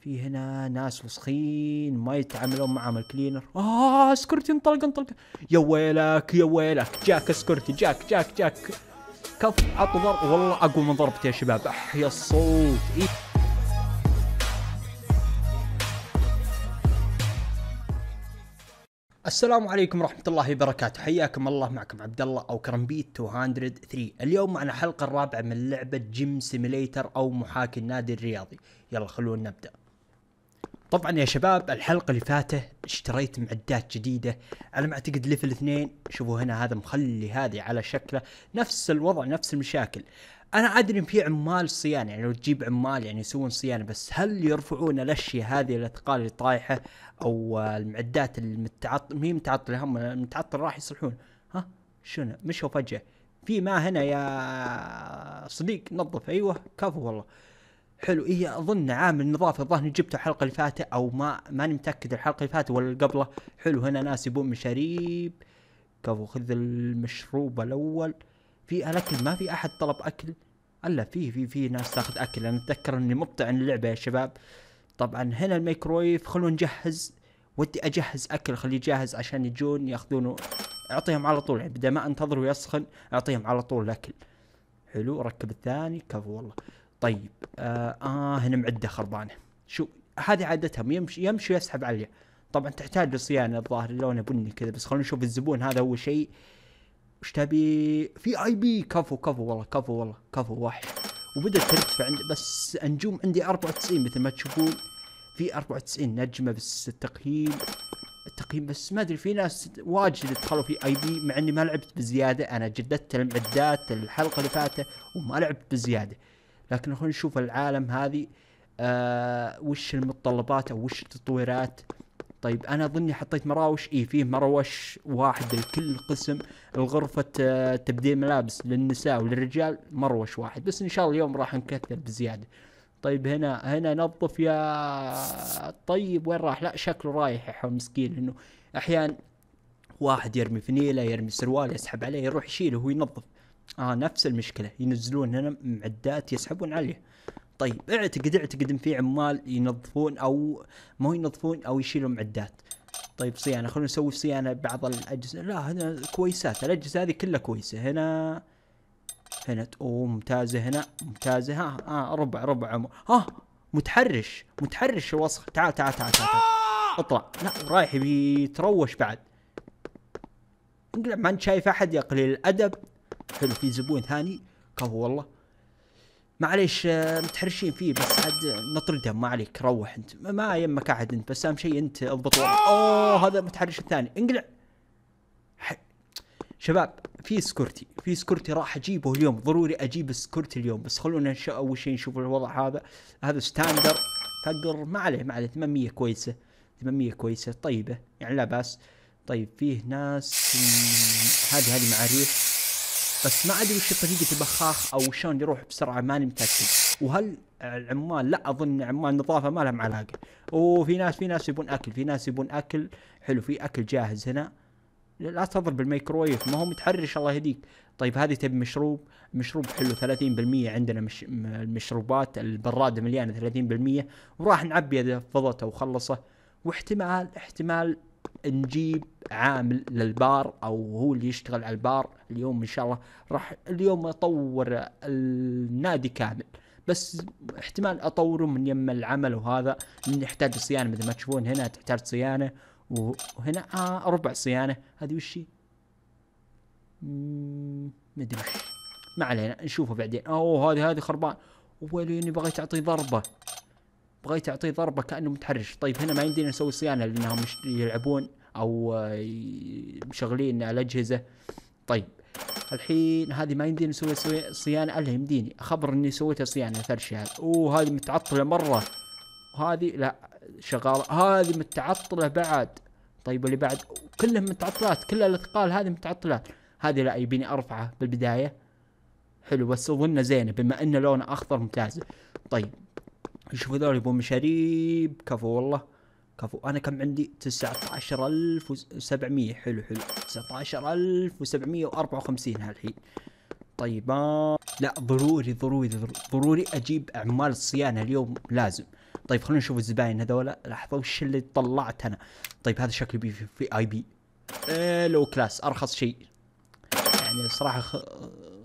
في هنا ناس وسخين ما يتعاملون معهم الكلينر اه سكرتي انطلق انطلق يا ويلك يا ويلك جاك سكرتي جاك جاك جاك كف عطوا ضرب والله اقوى من ضربتي يا شباب احيا الصوت إيه؟ السلام عليكم ورحمة الله وبركاته، حياكم الله معكم عبد الله او كرمبيت 203، اليوم معنا الحلقة الرابعة من لعبة جيم سيميليتر او محاكي النادي الرياضي، يلا خلونا نبدأ. طبعا يا شباب الحلقة اللي فاتت اشتريت معدات جديدة على ما اعتقد ليفل اثنين شوفوا هنا هذا مخلي هذه على شكله نفس الوضع نفس المشاكل انا ادري ان في عمال صيانه يعني لو تجيب عمال يعني يسوون صيانه بس هل يرفعون الاشياء هذه الاثقال اللي طايحه او المعدات المتعطل مي متعطله هم المتعطل راح يصلحون ها شنو مشوا فجاه في ما هنا يا صديق نظف ايوه كفو والله حلو هي اظن عامل نظافه الظاهر جبته الحلقه اللي فاتت او ما ماني متاكد الحلقه اللي فاتت ولا اللي قبله حلو هنا ناس يبون مشاريب كفو خذ المشروب الاول في الاكل ما في احد طلب اكل الا في في في ناس تاخذ اكل انا اتذكر اني مبطع عن اللعبه يا شباب طبعا هنا الميكرويف خلونا نجهز ودي اجهز اكل خليه جاهز عشان يجون ياخذونه اعطيهم على طول يعني بدل ما انتظره يسخن اعطيهم على طول الاكل حلو ركب الثاني كفو والله طيب آه, اه هنا معده خربانه شو هذه عادتهم يمشي يمشي ويسحب عليها طبعا تحتاج لصيانه الظاهر لونه بني كذا بس خلونا نشوف الزبون هذا هو شيء وش تبي في اي بي كفو كفو والله كفو والله كفو واحد وبدت ترتفع عندي بس النجوم عندي 94 مثل ما تشوفون في 94 نجمه بس التقييم التقييم بس ما ادري في ناس واجد دخلوا في اي بي مع اني ما لعبت بزياده انا جددت المعدات الحلقه اللي فاتت وما لعبت بزياده لكن خلينا نشوف العالم هذه آه وش المتطلبات او وش التطويرات طيب انا اظني حطيت مراوش اي فيه مروش واحد لكل قسم الغرفة آه تبديل ملابس للنساء وللرجال مروش واحد بس ان شاء الله اليوم راح نكثر بزيادة طيب هنا هنا نظف يا طيب وين راح لا شكله رايح يا مسكين انه احيان واحد يرمي فنيله يرمي سروال يسحب عليه يروح يشيله وينظف اه نفس المشكله ينزلون هنا معدات يسحبون عليه طيب اعتقد اعتقد ان في عمال ينظفون او ما ينظفون او يشيلون معدات طيب صيانه خلونا نسوي صيانه بعض الاجهزه لا هنا كويسات الاجهزه هذه كلها كويسه هنا هنا اوه ممتازه هنا ممتازه ها ها ربع ربع عمر ها متحرش متحرش الوسخ تعال تعال تعال تعال, تعال. اطلع لا رايح بيتروش بعد انقلع ما انت شايف احد يا قليل الادب حلو في زبون ثاني كفو والله معليش آه، متحرشين فيه بس عاد آه، نطردهم ما عليك روح انت ما يمك احد انت بس اهم شيء انت اضبط اوه هذا متحرش الثاني انقلع شباب في سكورتي في سكورتي راح اجيبه اليوم ضروري اجيب سكورتي اليوم بس خلونا اول شيء نشوف الوضع هذا هذا ستاندر فقر ما عليه ما عليه 800 كويسه 800 كويسه طيبه يعني لا باس طيب فيه ناس هذه هذه معاريف بس ما ادري وش طريقه البخاخ او شلون يروح بسرعه ماني متاكد وهل العمال لا اظن عمال نظافه ما لهم علاقه وفي ناس في ناس يبون اكل في ناس يبون اكل حلو في اكل جاهز هنا لا تضرب بالميكرويف ما هو متحرش الله يهديك طيب هذه تبي مشروب مشروب حلو 30% عندنا مش المشروبات البرادة مليانة 30% وراح نعبي اذا فضته وخلصه واحتمال احتمال نجيب عامل للبار او هو اللي يشتغل على البار اليوم ان شاء الله راح اليوم اطور النادي كامل بس احتمال اطوره من يم العمل وهذا يحتاج صيانه مثل ما تشوفون هنا تحتاج صيانه وهنا آه ربع صيانه هذه وش هي؟ مدري ما علينا نشوفه بعدين اوه هذه هذه خربان ويلي اني بغيت اعطي ضربه بغيت اعطيه ضربه كانه متحرش طيب هنا ما يمدينا نسوي صيانه لانهم يلعبون او مشغلين الاجهزه طيب الحين هذه ما يمديني اسوي صيانه الا يمديني اخبر اني سويتها صيانه هذا اوه هذه متعطله مره وهذه لا شغاله هذه متعطله بعد طيب واللي بعد كلهم متعطلات كل الاثقال هذه متعطلات هذه لا يبيني ارفعه بالبدايه حلو بس اظنه زينه بما ان لونه اخضر ممتاز طيب شوفوا ذول يبون مشاريب كفو والله كفو انا كم عندي 19700 حلو حلو 19754 هالحين طيب آه. لا ضروري ضروري ضروري اجيب عمال الصيانه اليوم لازم طيب خلونا نشوف الزباين هذول لحظه وش اللي طلعت انا طيب هذا شكله بي في, في اي بي آه لو كلاس ارخص شيء يعني الصراحه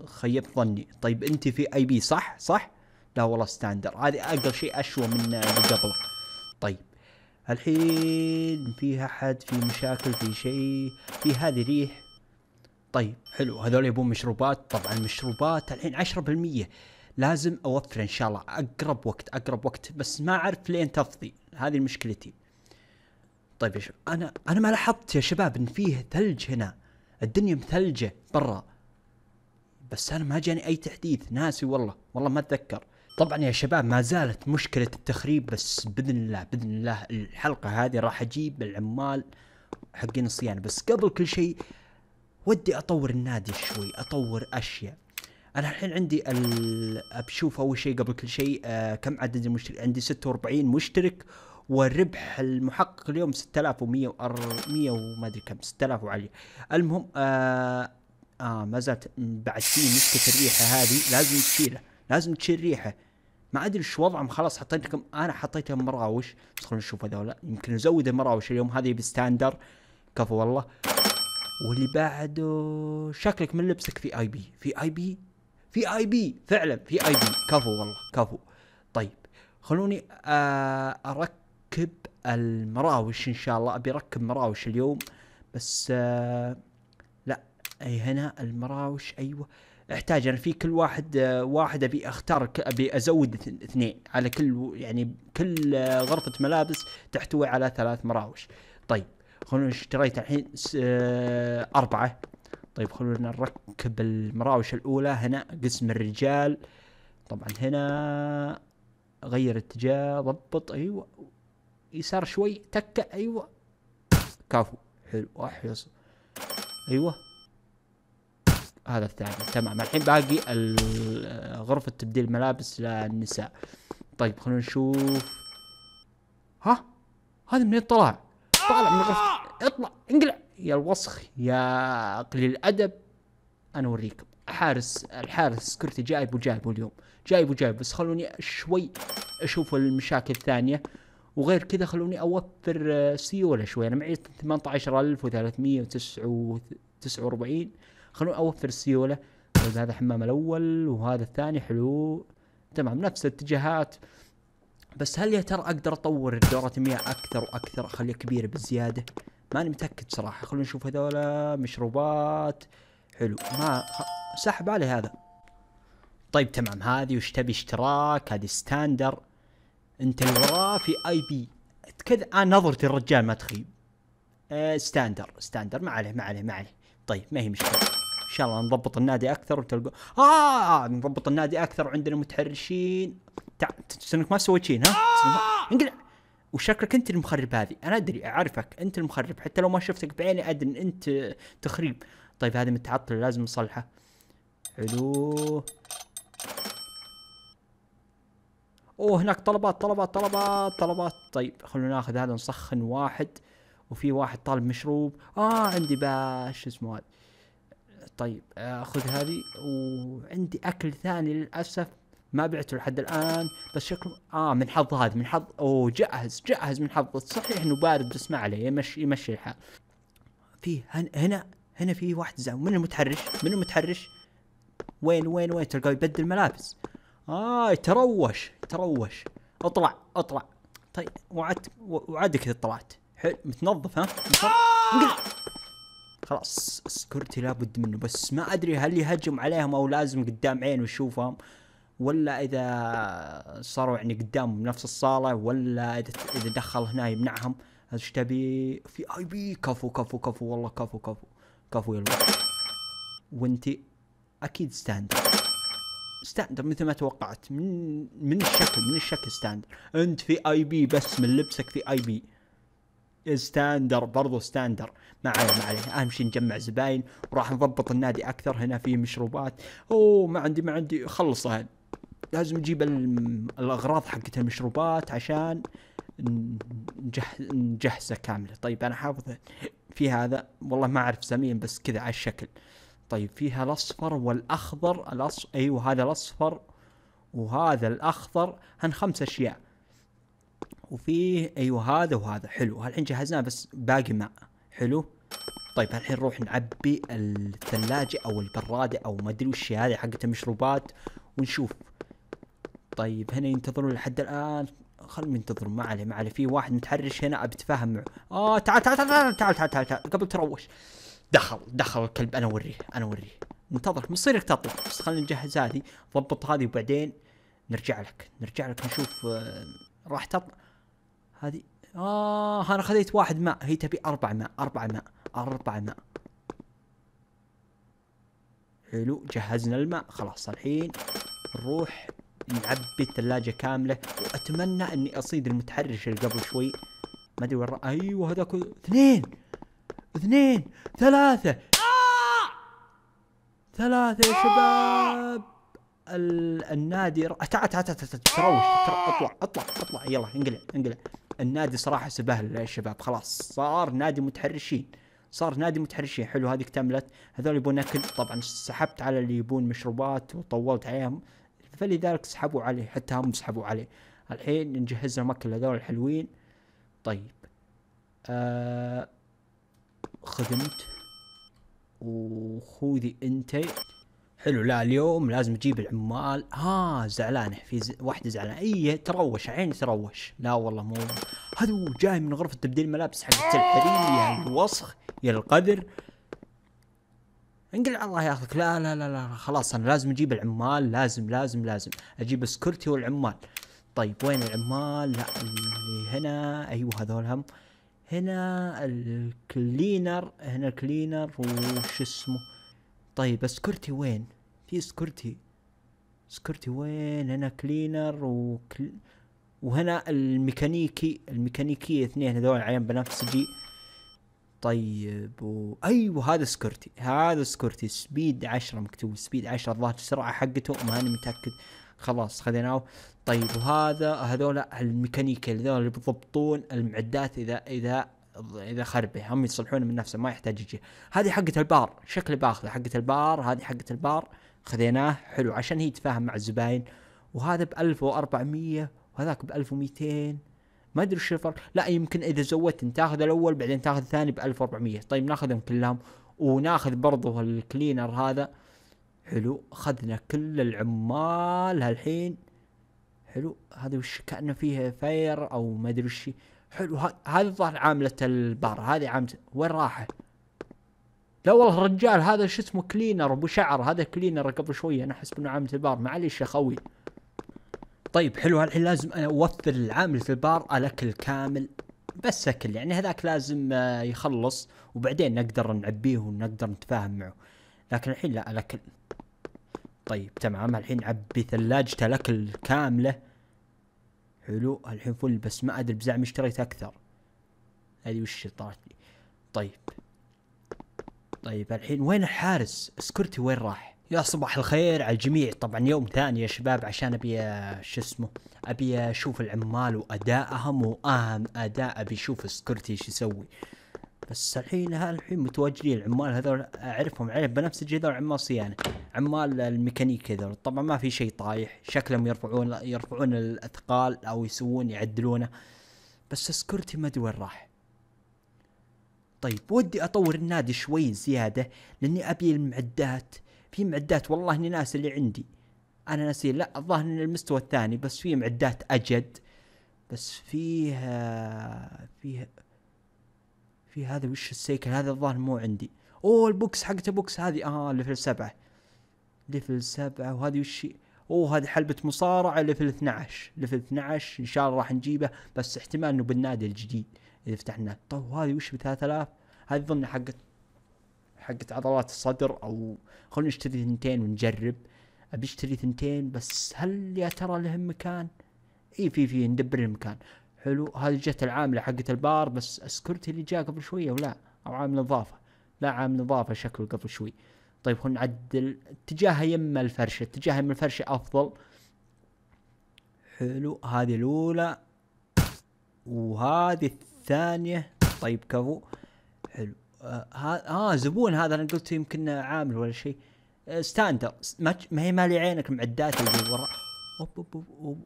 خيبت ظني طيب انت في اي بي صح صح لا والله ستاندر هذه اقل شيء اشوى من اللي قبله طيب الحين فيها احد في مشاكل في شيء في هذه ريح طيب حلو هذول يبون مشروبات طبعا مشروبات الحين 10% لازم اوفر ان شاء الله اقرب وقت اقرب وقت بس ما اعرف لين تفضي هذه مشكلتي طيب يا شباب انا انا ما لاحظت يا شباب ان فيه ثلج هنا الدنيا مثلجه برا بس انا ما جاني اي تحديث ناسي والله والله ما اتذكر طبعا يا شباب ما زالت مشكلة التخريب بس بإذن الله بإذن الله الحلقة هذه راح أجيب العمال حقين الصيانة بس قبل كل شيء ودي أطور النادي شوي أطور أشياء أنا الحين عندي أبشوف أول شيء قبل كل شيء آه كم عدد المشترك عندي 46 مشترك والربح المحقق اليوم 6100 100 وما ادري كم 6000 وعلي المهم آه, آه ما زالت بعد في مشكله الريحه هذه لازم تشيلها لازم تشيل ريحه ما ادري شو وضعهم خلاص حطيت لكم انا حطيتهم مراوش بس خلونا نشوف هذول يمكن نزود المراوش اليوم هذه بستاندر كفو والله واللي بعده شكلك من لبسك في اي بي في اي بي في اي بي فعلا في اي بي كفو والله كفو طيب خلوني آه، اركب المراوش ان شاء الله ابي اركب مراوش اليوم بس آه، لا اي هنا المراوش ايوه احتاج انا في كل واحد واحد ابي اختار ابي ازود اثنين على كل يعني كل آه، غرفه ملابس تحتوي على ثلاث مراوش طيب خلونا اشتريت الحين آه، اربعه طيب خلونا نركب المراوش الاولى هنا قسم الرجال طبعا هنا غير اتجاه ضبط ايوه يسار شوي تكه ايوه كفو حلو احيص ايوه هذا الثاني تمام الحين باقي غرفة تبديل ملابس للنساء طيب خلونا نشوف ها هذا منين طلع طالع من غرفة اطلع انقلع يا الوسخ يا قليل الادب انا اوريكم حارس الحارس سكرتي جايبه وجايبه اليوم جايبه وجايب بس خلوني شوي اشوف المشاكل الثانيه وغير كذا خلوني اوفر سيوله شوي انا معي 18349 خلونا اوفر السيوله طيب، هذا الحمام الاول وهذا الثاني حلو تمام نفس الاتجاهات بس هل يا ترى اقدر اطور دورة المياه اكثر واكثر اخليها كبيرة بالزيادة؟ ماني متأكد صراحة خلونا نشوف هذولا مشروبات حلو ما سحب علي هذا طيب تمام هذه وش تبي اشتراك هذه ستاندر انت اللي وراه في اي بي كذا انا آه، نظرتي الرجال ما تخيب أه ستاندر ستاندر ما عليه ما عليه ما عليه طيب ما هي مشكلة ان شاء الله نضبط النادي اكثر وتلقوا آه،, اه نضبط النادي اكثر وعندنا متحرشين تع... انك ما سويت شيء ها انقلع آه! وشكلك انت المخرب هذه انا ادري اعرفك انت المخرب حتى لو ما شفتك بعيني ادري انت تخريب طيب هذا متعطل لازم نصلحه حلو اوه هناك طلبات طلبات طلبات طلبات طيب خلونا ناخذ هذا نسخن واحد وفي واحد طالب مشروب اه عندي باش اسمه هذا طيب آه، اخذ هذه وعندي اكل ثاني للاسف ما بعته لحد الان بس شكله اه من حظ هذا من حظ اوه جاهز جاهز من حظ صحيح انه بارد بس ما عليه يمشي يمشي الحال في هنا هنا في واحد زعم من المتحرش من المتحرش وين وين وين تلقاه يبدل ملابس اه تروش تروش اطلع اطلع طيب وعدت وعدك اذا طلعت حلو متنظف ها آه! خلاص سكورتي لابد منه بس ما ادري هل يهجم عليهم او لازم قدام عينه يشوفهم ولا اذا صاروا يعني قدام نفس الصاله ولا اذا دخل هنا يمنعهم ايش تبي في اي بي كفو كفو كفو والله كفو كفو كفو يا وانتي اكيد ستاند ستاندر مثل ما توقعت من من الشكل من الشكل ستاندر انت في اي بي بس من لبسك في اي بي ستاندر برضو ستاندر ما عليه ما عليه اهم شيء نجمع زباين وراح نضبط النادي اكثر هنا في مشروبات اوه ما عندي ما عندي خلص لازم نجيب الاغراض حقت المشروبات عشان نجح نجهزه كامله طيب انا حافظ في هذا والله ما اعرف سمين بس كذا على الشكل طيب فيها الاصفر والاخضر الأص... ايوه هذا الاصفر وهذا الاخضر هن خمس اشياء وفيه ايوه هذا وهذا حلو هالحين جهزناه بس باقي ماء حلو طيب الحين نروح نعبي الثلاجة او البرادة او ما ادري وش هذه حقت المشروبات ونشوف طيب هنا ينتظرون لحد الان خلهم ينتظرون ما عليه ما عليه في واحد متحرش هنا ابي اتفاهم معه اه تعال تعال تعال تعال تعال تعال, تعال. قبل تروش دخل دخل الكلب انا اوريه انا اوريه انتظر مصيرك تطلع بس خلينا نجهز هذه ضبط هذه وبعدين نرجع لك نرجع لك نشوف آه، راح تطلع هذه اه انا خذيت واحد ماء هي تبي اربع ماء اربع ماء اربع ماء حلو جهزنا الماء خلاص الحين نروح نعبي الثلاجة كاملة واتمنى اني اصيد المتحرش اللي قبل شوي ما ادري وين ايوه هذاك اثنين اثنين ثلاثة ثلاثة يا شباب النادي تعال تعال تعال تروش اطلع اطلع اطلع يلا انقلع انقلع النادي صراحه سبهل يا شباب خلاص صار نادي متحرشين صار نادي متحرشين حلو هذه اكتملت هذول يبون اكل طبعا سحبت على اللي يبون مشروبات وطولت عليهم فلذلك سحبوا عليه حتى هم سحبوا عليه الحين نجهز لهم اكل هذول الحلوين طيب آه خدمت وخذي انت حلو لا اليوم لازم اجيب العمال ها آه، زعلانه في ز... واحده زعلانه اي تروش عين تروش لا والله مو هذا جاي من غرفه تبديل ملابس حقت إيه. الحريم يا الوسخ يا القذر انقلع الله ياخذك لا لا لا لا خلاص انا لازم اجيب العمال لازم لازم لازم اجيب سكرتي والعمال طيب وين العمال لا اللي هنا ايوه هذول هم هنا الكلينر هنا الكلينر وش اسمه طيب اسكرتي وين في سكورتي سكورتي وين هنا كلينر وكل وهنا الميكانيكي الميكانيكية اثنين هذول عيان بنفسجي طيب و... ايوه هذا سكورتي هذا سكورتي سبيد عشرة مكتوب سبيد عشرة الظاهر السرعة حقته ماني متأكد خلاص خذيناه طيب وهذا هذول الميكانيكي هذول اللي بيضبطون المعدات اذا اذا اذا خربه هم يصلحون من نفسه ما يحتاج يجي هذه حقة البار شكل باخذه حقة البار هذه حقة البار خذيناه حلو عشان هي يتفاهم مع الزباين وهذا ب 1400 وهذاك ب 1200 ما ادري وش الفرق لا يمكن اذا زودت تاخذ الاول بعدين تاخذ الثاني ب 1400 طيب ناخذهم كلهم وناخذ برضه الكلينر هذا حلو اخذنا كل العمال هالحين حلو هذا وش كانه فيه فاير او ما ادري وش حلو هذه الظاهر عامله البار هذه عامله وين راحت لا والله الرجال هذا شو اسمه كلينر ابو شعر هذا كلينر قبل شويه انا احسب انه عامل البار معليش يا خوي طيب حلو الحين لازم اوفر العامل في البار الاكل كامل بس اكل يعني هذاك لازم آه، يخلص وبعدين نقدر نعبيه ونقدر نتفاهم معه لكن الحين لا الاكل طيب تمام الحين عبي ثلاجته الاكل كامله حلو الحين فل بس ما ادري بزعم اشتريت اكثر هذه وش طارت لي طيب طيب الحين وين الحارس؟ سكورتي وين راح؟ يا صباح الخير على الجميع طبعا يوم ثاني يا شباب عشان ابي شو اسمه ابي اشوف العمال وادائهم واهم اداء ابي اشوف سكورتي ايش يسوي بس الحين الحين متواجدين العمال هذول اعرفهم عيب بنفسجي هذول عمال صيانه عمال الميكانيك هذول طبعا ما في شيء طايح شكلهم يرفعون يرفعون الاثقال او يسوون يعدلونه بس سكورتي ما ادري وين راح طيب ودي اطور النادي شوي زياده لاني ابي المعدات في معدات والله اني ناس اللي عندي انا ناسي لا الظاهر ان المستوى الثاني بس في معدات اجد بس فيه فيه في هذا وش السيكل هذا الظاهر مو عندي اوه البوكس حقت البوكس هذه اه ليفل سبعة ليفل سبعة وهذه وش اوه هذه حلبة مصارعة ليفل 12 ليفل 12 ان شاء الله راح نجيبه بس احتمال انه بالنادي الجديد اذا فتحنا طب هذه وش ب 3000 هذه ظني حقت حقت عضلات الصدر او خلينا نشتري ثنتين ونجرب ابي اشتري ثنتين بس هل يا ترى لهم مكان؟ اي في في ندبر المكان حلو هذه جت العامله حقت البار بس اسكرت اللي جاء قبل شويه ولا او عامل نظافه لا عامل نظافه شكله قبل شوي طيب خلينا نعدل اتجاهها يم الفرشه اتجاهها يم الفرشه افضل حلو هذه الاولى وهذه الثانيه طيب كفو حلو آه, اه زبون هذا انا قلت يمكن عامل ولا شيء ستاندر آه، ما, ما هي مالي عينك معدات اللي ورا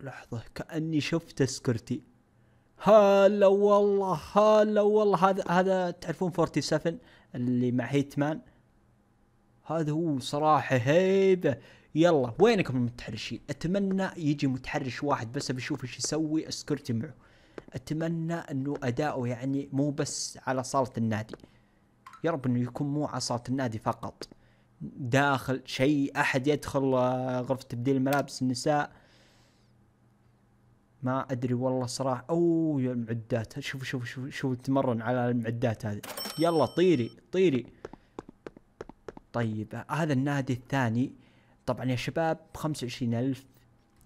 لحظه كاني شفت سكرتي هلا والله هلا والله هذا هذا تعرفون 47 اللي مع هيتمان هذا هو صراحه هيبه يلا وينكم المتحرشين اتمنى يجي متحرش واحد بس بشوف ايش يسوي اسكرتي معه اتمنى انه اداؤه يعني مو بس على صاله النادي يا رب انه يكون مو على صاله النادي فقط داخل شيء احد يدخل آه، غرفه تبديل الملابس النساء ما ادري والله صراحه اوه يا المعدات شوف شوف شوف شوف تمرن على المعدات هذه يلا طيري طيري طيب آه، هذا النادي الثاني طبعا يا شباب 25000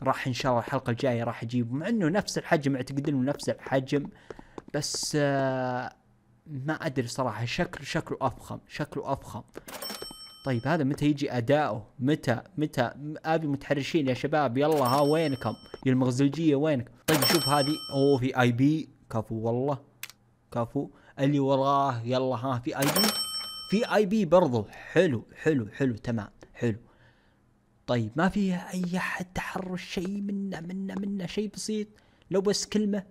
راح ان شاء الله الحلقه الجايه راح اجيبه مع انه نفس الحجم اعتقد انه نفس الحجم بس آه، ما ادري صراحه شكل شكله افخم شكله افخم طيب هذا متى يجي اداؤه متى متى ابي متحرشين يا شباب يلا ها وينكم يا المغزلجيه وينك طيب شوف هذه اوه في اي بي كفو والله كفو اللي وراه يلا ها في اي بي في اي بي برضو حلو حلو حلو تمام حلو طيب ما فيها اي حد تحرش شيء منا منا منا شيء بسيط لو بس كلمه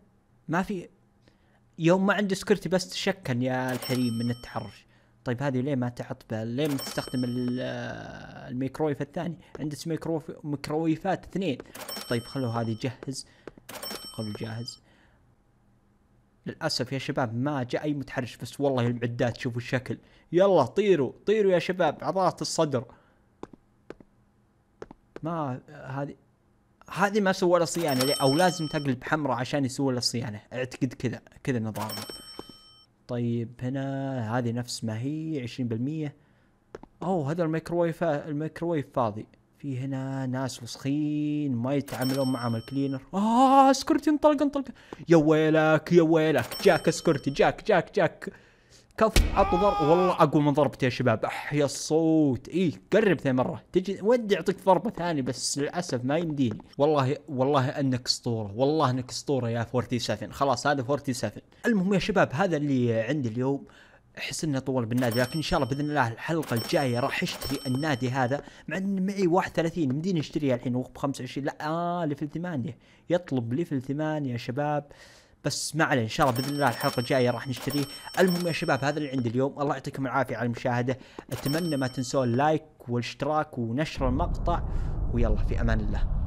ما في يوم ما عندي سكرتي بس تشكن يا الحريم من التحرش طيب هذه ليه ما تحط ليه ما تستخدم آه، الميكرويف الثاني عندك ميكروف ميكرويفات اثنين طيب خلوا هذه جهز خلوا جاهز للاسف يا شباب ما جاء اي متحرش بس والله المعدات شوفوا الشكل يلا طيروا طيروا يا شباب عضلات الصدر ما هذه هذه ما سووا لها صيانه او لازم تقلب حمراء عشان يسووا لها صيانه اعتقد كذا كذا نظام طيب هنا هذه نفس ما هي 20% اوه هذا الميكروويف الميكروويف فاضي في هنا ناس وسخين ما يتعاملون معهم الكلينر اه سكرتي انطلق انطلق يا ويلك يا ويلك جاك سكرتي جاك جاك جاك كف ضرب والله اقوى من ضربتي يا شباب احيا الصوت اي قرب ثاني مره تجي ودي اعطيك ضربه ثانيه بس للاسف ما يمديني والله والله انك اسطوره والله انك اسطوره يا 47 خلاص هذا 47 المهم يا شباب هذا اللي عندي اليوم احس انه طول بالنادي لكن ان شاء الله باذن الله الحلقه الجايه راح اشتري النادي هذا مع ان معي 31 مديني اشتريها الحين ب 25 لا اه ليفل 8 يطلب ليفل 8 يا شباب بس ما ان شاء الله باذن الله الحلقه الجايه راح نشتريه المهم يا شباب هذا اللي عندي اليوم الله يعطيكم العافيه على المشاهده اتمنى ما تنسون اللايك والاشتراك ونشر المقطع ويلا في امان الله